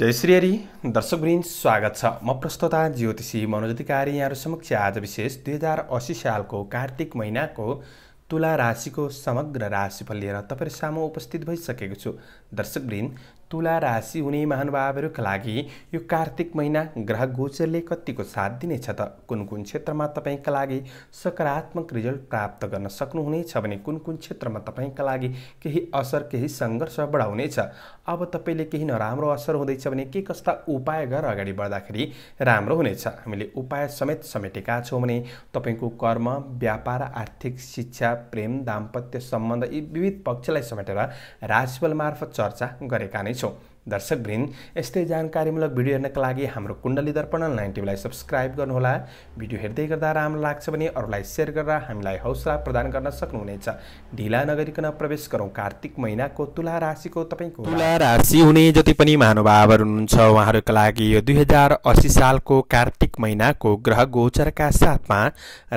जय श्री हरि दर्शकवृन्द स्वागत छ म प्रस्तोता ज्योतिषी मनोज अधिकारी यहाँहरू समक्ष आज विशेष दुई हजार असी सालको कार्तिक महिनाको तुला राशिको समग्र राशिफल लिएर तपाईँहरू सामु उपस्थित भइसकेको छु दर्शकवृन्द तुला राशि हुने महानुभावहरूका लागि यो कार्तिक महिना ग्रह गोचरले कतिको साथ दिनेछ त कुन कुन क्षेत्रमा तपाईँका लागि सकारात्मक रिजल्ट प्राप्त गर्न सक्नुहुनेछ भने कुन कुन क्षेत्रमा तपाईँका लागि केही असर केही सङ्घर्ष बढाउनेछ अब तपाईँले केही नराम्रो असर हुँदैछ भने के कस्ता उपाय गरेर अगाडि बढ्दाखेरि राम्रो हुनेछ हामीले उपाय समेत समेटेका छौँ भने तपाईँको कर्म व्यापार आर्थिक शिक्षा प्रेम दाम्पत्य सम्बन्ध यी विविध पक्षलाई समेटेर राशिफल मार्फत चर्चा गरेका नै Davidson. Então, दर्शकवृन्द यस्तै जानकारीमूलक भिडियो हेर्नका लागि हाम्रो कुण्डली दर्पण अनलाइन टिभीलाई सब्सक्राइब गर्नुहोला भिडियो हेर्दै गर्दा राम्रो लाग्छ भने अरूलाई सेयर गरेर हामीलाई हौसला प्रदान गर्न सक्नुहुनेछ ढिला नगरिकन प्रवेश गरौँ कार्तिक महिनाको तुला राशिको तपाईँको तुला राशि हुने जति पनि महानुभावहरू हुनुहुन्छ उहाँहरूका लागि यो दुई हजार असी सालको कार्तिक महिनाको ग्रह गोचरका साथमा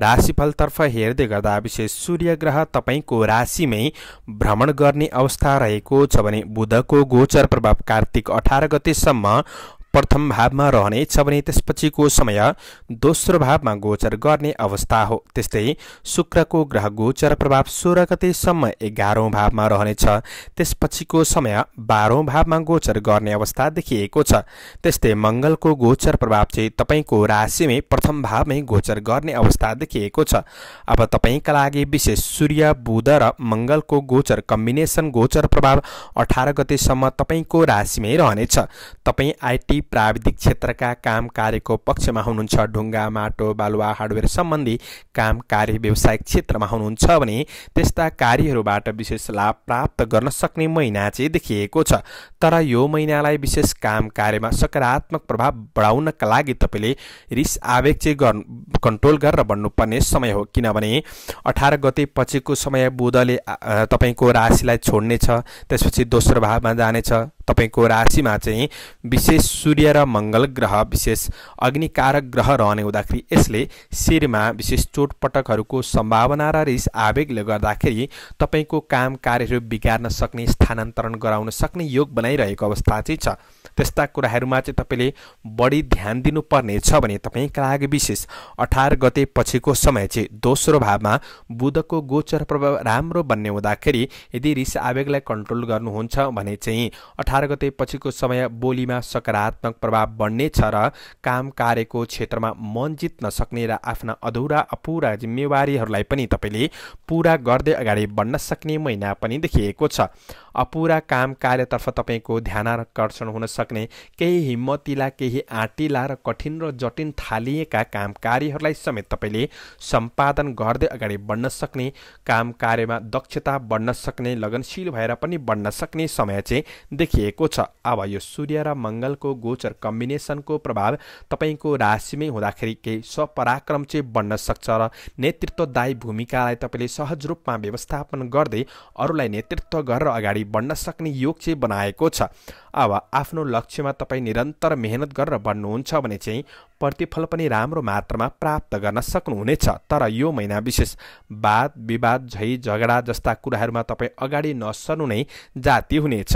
राशिफलतर्फ हेर्दै गर्दा विशेष सूर्य ग्रह तपाईँको राशिमै भ्रमण गर्ने अवस्था रहेको छ भने बुधको गोचर प्रभावका कार्तिक अठार गतेसम्म प्रथम भावमा रहनेछ भने त्यसपछिको समय दोस्रो भावमा गोचर गर्ने अवस्था हो त्यस्तै शुक्रको ग्रह गोचर प्रभाव सोह्र गतेसम्म एघारौँ भावमा रहनेछ त्यसपछिको समय बाह्रौँ भावमा गोचर गर्ने अवस्था देखिएको छ त्यस्तै मङ्गलको गोचर प्रभाव चाहिँ तपाईँको राशिमै प्रथम भावमै गोचर गर्ने अवस्था देखिएको छ अब तपाईँका लागि विशेष सूर्य बुध र मङ्गलको गोचर कम्बिनेसन गोचर प्रभाव अठार गतेसम्म तपाईँको राशिमै रहनेछ तपाईँ आइटी प्राविधिक क्षेत्रका काम कार्यको पक्षमा हुनुहुन्छ ढुङ्गा माटो बालुवा हार्डवेयर सम्बन्धी काम कार्य व्यवसायिक क्षेत्रमा हुनुहुन्छ भने त्यस्ता कार्यहरूबाट विशेष लाभ प्राप्त गर्न सक्ने महिना चाहिँ देखिएको छ तर यो महिनालाई विशेष काम कार्यमा सकारात्मक प्रभाव बढाउनका लागि तपाईँले रिस आवेग चाहिँ गर्नु कन्ट्रोल गरेर भन्नुपर्ने समय हो किनभने अठार गते पछिको समय बुधले तपाईँको राशिलाई छोड्नेछ त्यसपछि दोस्रो भावमा जानेछ तपाईँको राशिमा चाहिँ विशेष सूर्य र मङ्गल ग्रह विशेष अग्निकारक ग्रह रहने हुँदाखेरि यसले शिरमा विशेष चोटपटकहरूको सम्भावना र रिस आवेगले गर्दाखेरि तपाईँको काम कार्यहरू बिगार्न सक्ने स्थानान्तरण गराउन सक्ने योग बनाइरहेको अवस्था चाहिँ छ त्यस्ता कुराहरूमा चाहिँ तपाईँले बढी ध्यान दिनुपर्ने छ भने तपाईँका लागि विशेष अठार गते पछिको समय चाहिँ दोस्रो भावमा बुधको गोचर प्रभाव राम्रो बन्ने हुँदाखेरि यदि रिस आवेगलाई कन्ट्रोल गर्नुहुन्छ भने चाहिँ अठार गते पछिको समय बोलीमा सकारात्मक प्रभाव बढ्ने छ र काम कार्यको क्षेत्रमा मन जित्न सक्ने र आफ्ना अधुरा अपुरा जिम्मेवारीहरूलाई पनि तपाईँले पुरा गर्दै अगाडि बढ्न सक्ने महिना पनि देखिएको छ अपुरा काम कार्यतर्फ तपाईँको ध्यानकर्षण हुन सक्छ सक्ने केही हिम्मतिला केही आँटिला र कठिन र जटिल थालिएका काम कार्यहरूलाई समेत तपाईँले सम्पादन गर्दै अगाडि बढ्न सक्ने काम कार्यमा दक्षता बढ्न सक्ने लगनशील भएर पनि बढ्न सक्ने समय चाहिँ देखिएको छ अब यो सूर्य र मङ्गलको गोचर कम्बिनेसनको प्रभाव तपाईँको राशिमै हुँदाखेरि केही स्वपराक्रम चाहिँ बढ्न सक्छ र नेतृत्वदायी भूमिकालाई तपाईँले सहज रूपमा व्यवस्थापन गर्दै अरूलाई नेतृत्व गरेर अगाडि बढ्न सक्ने योग चाहिँ बनाएको छ अब आफ्नो लक्ष्यमा तपाईँ निरन्तर मेहनत गरेर बढ्नुहुन्छ भने चाहिँ प्रतिफल पनि राम्रो मात्रामा प्राप्त गर्न सक्नुहुनेछ तर यो महिना विशेष वाद विवाद झै झगडा जस्ता कुराहरूमा तपाईँ अगाडि नसर्नु नै जाति हुनेछ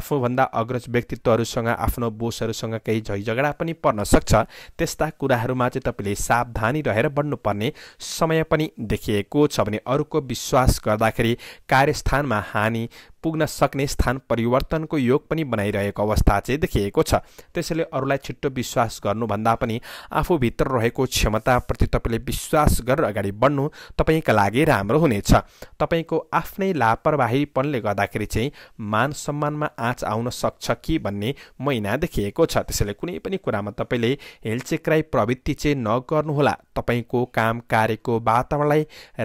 आफूभन्दा अग्रज व्यक्तित्वहरूसँग आफ्नो बोसहरूसँग केही झै झगडा पनि पर्न सक्छ त्यस्ता कुराहरूमा चाहिँ तपाईँले सावधानी रहेर बढ्नुपर्ने समय पनि देखिएको छ भने अरूको विश्वास गर्दाखेरि कार्यस्थानमा हानि पुग्न सक्ने स्थान परिवर्तनको योग पनि बनाइरहेको अवस्था चाहिँ देखिएको छ त्यसैले अरूलाई छिट्टो विश्वास गर्नुभन्दा पनि आफूभित्र रहेको क्षमताप्रति तपाईँले विश्वास गरेर अगाडि बढ्नु तपाईँका लागि राम्रो हुनेछ तपाईँको आफ्नै लापरवाहीपनले गर्दाखेरि चाहिँ मान सम्मानमा आँच आउन सक्छ कि भन्ने महिना देखिएको छ त्यसैले कुनै पनि कुरामा तपाईँले हेलचेक्राई प्रवृत्ति चाहिँ नगर्नुहोला तपाईँको काम कार्यको वातावरणलाई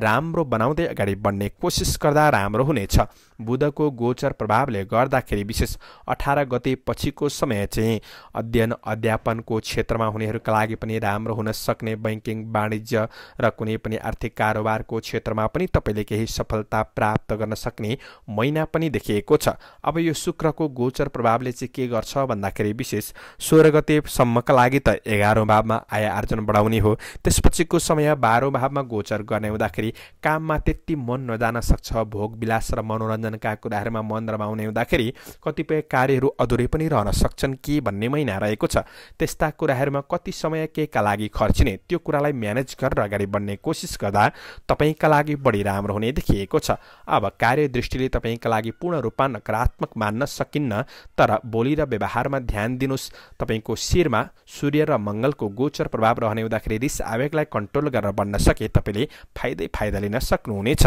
राम्रो बनाउँदै अगाडि बढ्ने कोसिस गर्दा राम्रो हुनेछ बुधको गोचर प्रभावले गर्दाखेरि विशेष अठार गते पछिको समय चाहिँ अध्ययन अध्यापनको क्षेत्रमा हुनेहरूका लागि पनि राम्रो हुन सक्ने बैङ्किङ वाणिज्य र कुनै पनि आर्थिक कारोबारको क्षेत्रमा पनि तपाईँले केही सफलता प्राप्त गर्न सक्ने महिना पनि देखिएको छ अब यो शुक्रको गोचर प्रभावले चाहिँ के गर्छ भन्दाखेरि विशेष सोह्र गतेसम्मका लागि त एघारौँ भावमा आय आर्जन बढाउने हो त्यसपछिको समय बाह्रौँ भावमा गोचर गर्ने हुँदाखेरि काममा त्यति मन नजान सक्छ भोग विलास र मनोरञ्जन मनोरञ्जनका कुराहरूमा मन रमाउने हुँदाखेरि कतिपय कार्यहरू अधुरै पनि रहन सक्छन् कि भन्ने महिना रहेको छ त्यस्ता कुराहरूमा कति समय केका लागि खर्चिने त्यो कुरालाई म्यानेज गरेर अगाडि बढ्ने कोसिस गर्दा तपाईँका लागि बढी राम्रो हुने देखिएको छ अब कार्यदृष्टिले तपाईँका लागि पूर्ण रूपमा नकारात्मक मान्न सकिन्न तर बोली र व्यवहारमा ध्यान दिनुहोस् तपाईँको शिरमा सूर्य र मङ्गलको गोचर प्रभाव रहने हुँदाखेरि रिस आवेगलाई कन्ट्रोल गरेर बन्न सके तपाईँले फाइदै फाइदा लिन सक्नुहुनेछ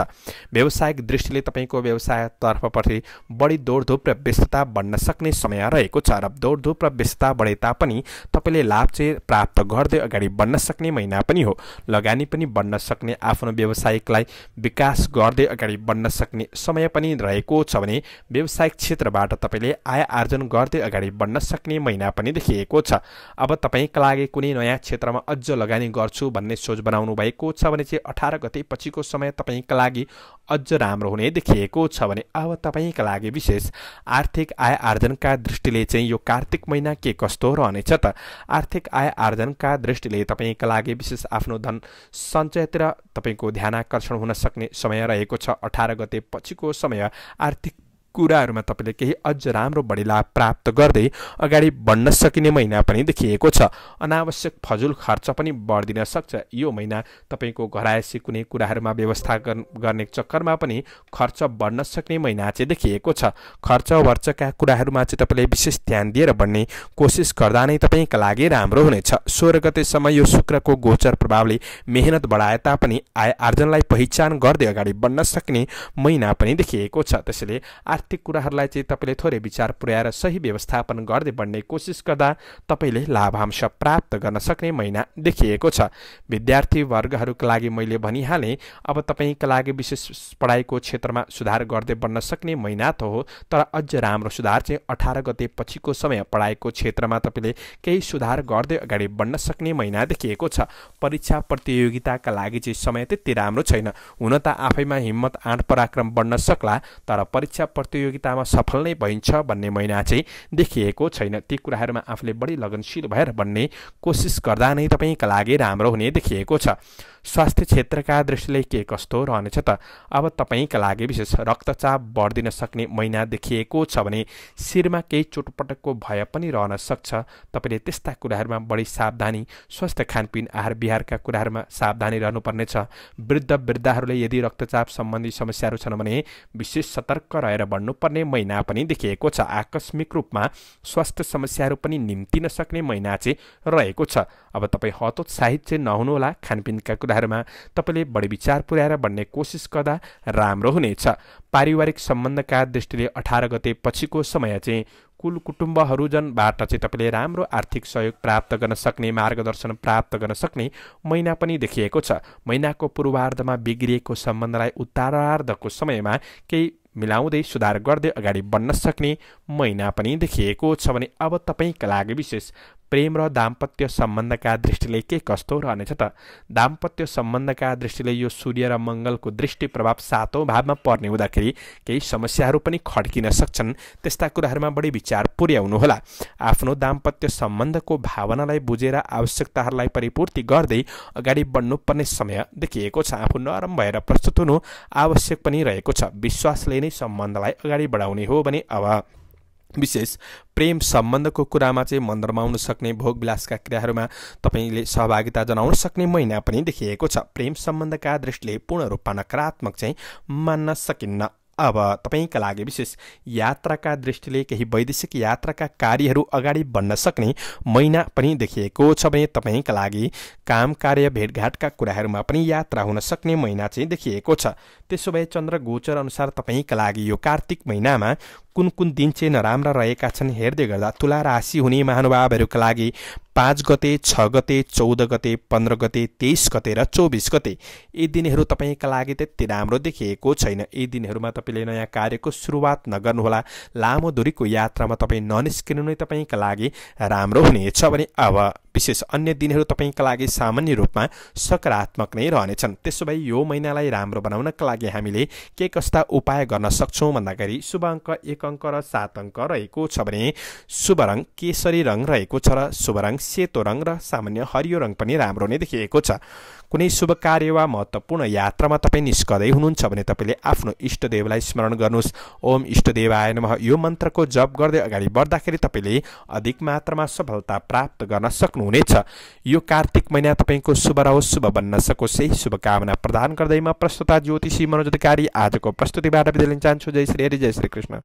व्यावसायिक दृष्टिले तपाईँको व्यवसाय तर्फपट्टि बढी दौडधुप र व्यस्तता बढ्न सक्ने समय रहेको छ र दौडधुप र व्यस्तता बढे तापनि तपाईँले लाभ चाहिँ प्राप्त गर्दै अगाडि बढ्न सक्ने महिना पनि हो लगानी पनि बढ्न सक्ने आफ्नो व्यवसायिकलाई विकास गर्दै अगाडि बढ्न सक्ने समय पनि रहेको छ भने व्यावसायिक क्षेत्रबाट तपाईँले आय आर्जन गर्दै अगाडि बढ्न सक्ने महिना पनि देखिएको छ अब तपाईँका लागि कुनै नयाँ क्षेत्रमा अझ लगानी गर्छु भन्ने सोच बनाउनु भएको छ भने चाहिँ अठार गते पछिको समय तपाईँका लागि अझ राम्रो हुने देखिएको छ भने अब तपाईँका लागि विशेष आर्थिक आय आर्जनका दृष्टिले चाहिँ यो कार्तिक महिना के कस्तो रहनेछ त आर्थिक आय आर्जनका दृष्टिले तपाईँका लागि विशेष आफ्नो धन सञ्चयतिर तपाईँको ध्यानाकर्षण हुन सक्ने समय रहेको छ अठार गते पछिको समय आर्थिक कुराहरूमा तपाईँले केही अझ राम्रो बढी लाभ प्राप्त गर्दै अगाडि बढ्न सकिने महिना पनि देखिएको छ अनावश्यक फजुल खर्च पनि बढिदिन सक्छ यो महिना तपाईँको घरायसी कुनै कुराहरूमा व्यवस्था गर्ने चक्करमा पनि खर्च बढ्न सक्ने महिना चाहिँ देखिएको छ खर्च वर्चका कुराहरूमा चाहिँ तपाईँले विशेष ध्यान दिएर बढ्ने कोसिस गर्दा नै तपाईँका लागि राम्रो हुनेछ सोह्र गतेसम्म यो शुक्रको गोचर प्रभावले मेहनत बढाए तापनि आय आर्जनलाई पहिचान गर्दै अगाडि बढ्न सक्ने महिना पनि देखिएको छ त्यसैले आर्थिक आर्थिक कुराहरूलाई चाहिँ तपाईँले थोरै विचार पुर्याएर सही व्यवस्थापन गर्दै बढ्ने कोसिस गर्दा तपाईँले लाभांश प्राप्त गर्न सक्ने महिना देखिएको छ विद्यार्थी वर्गहरूका लागि मैले भनिहालेँ अब तपाईँका लागि विशेष पढाइको क्षेत्रमा सुधार गर्दै बढ्न सक्ने महिना त हो तर अझ राम्रो सुधार चाहिँ अठार गते पछिको समय पढाइको क्षेत्रमा तपाईँले केही सुधार गर्दै अगाडि बढ्न सक्ने महिना देखिएको छ परीक्षा प्रतियोगिताका लागि चाहिँ समय त्यति राम्रो छैन हुन त आफैमा हिम्मत आँट पराक्रम बढ्न सक्ला तर परीक्षा प्रति प्रतियोगितामा सफल नै भइन्छ भन्ने महिना चाहिँ देखिएको छैन ती कुराहरूमा आफूले बढी लगनशील भएर बन्ने कोसिस गर्दा नै तपाईँका लागि राम्रो हुने देखिएको छ स्वास्थ्य क्षेत्रका दृष्टिले के कस्तो रहनेछ त अब तपाईँका लागि विशेष रक्तचाप बढ्दिन सक्ने महिना देखिएको छ भने शिरमा केही चोटपटकको भय पनि रहन सक्छ तपाईँले त्यस्ता कुराहरूमा बढी सावधानी स्वास्थ्य खानपिन आहार विहारका कुराहरूमा सावधानी रहनुपर्नेछ वृद्ध वृद्धाहरूले यदि रक्तचाप सम्बन्धी समस्याहरू छन् भने विशेष सतर्क रहेर बढ्नुपर्ने महिना पनि देखिएको छ आकस्मिक रूपमा स्वास्थ्य समस्याहरू पनि निम्तिन सक्ने महिना चाहिँ रहेको छ अब तपाईँ हतोत्साहित चाहिँ नहुनुहोला खानपिनका कुरा कुराहरूमा तपाईँले बढी विचार पुर्याएर भन्ने कोसिस गर्दा राम्रो हुनेछ पारिवारिक सम्बन्धका दृष्टिले अठार गते पछिको समय चाहिँ कुल कुटुम्बहरूजनबाट चाहिँ तपाईँले राम्रो आर्थिक सहयोग प्राप्त गर्न सक्ने मार्गदर्शन प्राप्त गर्न सक्ने महिना पनि देखिएको छ महिनाको पूर्वार्धमा बिग्रिएको सम्बन्धलाई उत्तरार्धको समयमा केही मिलाउँदै सुधार गर्दै अगाडि बढ्न सक्ने महिना पनि देखिएको छ भने अब तपाईँका लागि विशेष प्रेम र दाम्पत्य सम्बन्धका दृष्टिले के कस्तो रहनेछ त दाम्पत्य सम्बन्धका दृष्टिले यो सूर्य र मङ्गलको दृष्टि प्रभाव सातौँ भावमा पर्ने हुँदाखेरि केही समस्याहरू पनि खड्किन सक्छन् त्यस्ता कुराहरूमा बढी विचार पुर्याउनुहोला आफ्नो दाम्पत्य सम्बन्धको भावनालाई बुझेर आवश्यकताहरूलाई परिपूर्ति गर्दै अगाडि बढ्नुपर्ने समय देखिएको छ आफू नरम भएर प्रस्तुत हुनु आवश्यक पनि रहेको छ विश्वासले नै सम्बन्धलाई अगाडि बढाउने हो भने अब विशेष प्रेम सम्बन्धको कुरामा चाहिँ मन रमाउन सक्ने विलासका क्रियाहरूमा तपाईँले सहभागिता जनाउन सक्ने महिना पनि देखिएको छ प्रेम सम्बन्धका दृष्टिले पूर्ण रूपमा नकारात्मक चाहिँ मान्न सकिन्न अब तपाईँका लागि विशेष यात्राका दृष्टिले केही वैदेशिक यात्राका कार्यहरू अगाडि बढ्न सक्ने महिना पनि देखिएको छ भने तपाईँका लागि काम कार्य भेटघाटका कुराहरूमा पनि यात्रा हुन सक्ने महिना चाहिँ देखिएको छ त्यसो भए चन्द्र गोचर अनुसार तपाईँका लागि यो कार्तिक महिनामा कुन कुन दिन चाहिँ नराम्रा रहेका छन् हेर्दै गर्दा तुला राशि हुने महानुभावहरूका लागि पाँच गते छ गते चौध गते पन्ध्र गते तेइस गते र चौबिस गते यी दिनहरू तपाईँका लागि त्यति राम्रो देखिएको छैन यी दिनहरूमा तपाईँले नयाँ कार्यको सुरुवात नगर्नुहोला लामो दुरीको यात्रामा तपाईँ ननिस्किनु नै तपाईँका लागि राम्रो हुनेछ भने अब विशेष अन्य दिनहरू तपाईँका लागि सामान्य रूपमा सकारात्मक नै रहनेछन् त्यसो भए यो महिनालाई राम्रो बनाउनका लागि हामीले के कस्ता उपाय गर्न सक्छौँ भन्दाखेरि शुभ अङ्क एक अङ्क र सात अङ्क रहेको छ भने शुभ रङ केसरी रङ रहेको छ र शुभ रङ सेतो रङ र सामान्य हरियो रङ पनि राम्रो नै देखिएको छ कुनै शुभ कार्य वा महत्त्वपूर्ण यात्रामा तपाईँ निस्कदै हुनुहुन्छ भने तपाईँले आफ्नो इष्टदेवलाई स्मरण गर्नुहोस् ओम इष्टदेवाय नमः यो मन्त्रको जप गर्दै अगाडि बढ्दाखेरि तपाईँले अधिक मात्रामा सफलता प्राप्त गर्न सक्नुहुनेछ यो कार्तिक महिना तपाईँको शुभ रहोस् शुभ बन्न सकोस् यही शुभकामना प्रदान गर्दै म प्रस्तुता ज्योतिषी मनोज अधिकारी आजको प्रस्तुतिबाट बिदा लिन चाहन्छु जय श्री हरि जय श्री कृष्ण